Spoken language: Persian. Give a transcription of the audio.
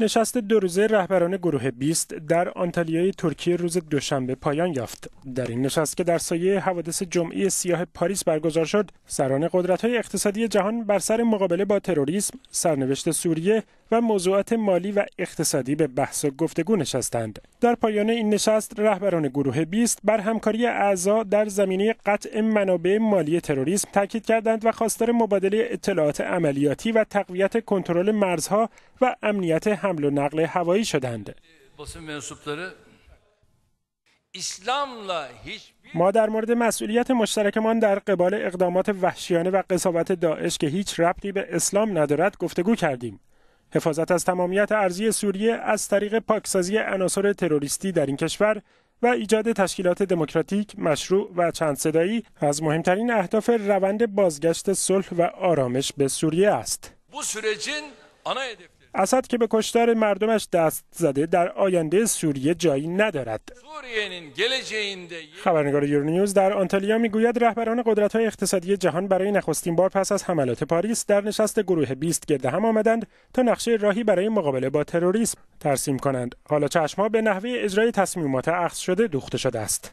نشست دو روزه رهبران گروه 20 در آنتالیای ترکیه روز دوشنبه پایان یافت. در این نشست که در سایه حوادث جمعی سیاه پاریس برگزار شد، سران قدرت‌های اقتصادی جهان بر سر مقابله با تروریسم، سرنوشت سوریه، و موضوعات مالی و اقتصادی به بحث و گفتگو نشستند. در پایان این نشست رهبران گروه 20 بر همکاری اعضا در زمینه قطع منابع مالی تروریسم تاکید کردند و خواستار مبادله اطلاعات عملیاتی و تقویت کنترل مرزها و امنیت حمل و نقل هوایی شدند. ما در مورد مسئولیت مشترکمان در قبال اقدامات وحشیانه و قصاوت داعش که هیچ ربطی به اسلام ندارد گفتگو کردیم. حفاظت از تمامیت ارزی سوریه از طریق پاکسازی عناصر تروریستی در این کشور و ایجاد تشکیلات دموکراتیک، مشروع و چند صدایی از مهمترین اهداف روند بازگشت صلح و آرامش به سوریه است. اسد که به کشتار مردمش دست زده در آینده سوریه جایی ندارد خبرنگار یورونیوز در آنتالیا میگوید رهبران های اقتصادی جهان برای نخستین بار پس از حملات پاریس در نشست گروه 20 گرد هم آمدند تا نقشه راهی برای مقابله با تروریسم ترسیم کنند حالا چشما به نحوه اجرای تصمیمات عقص شده دوخته شده است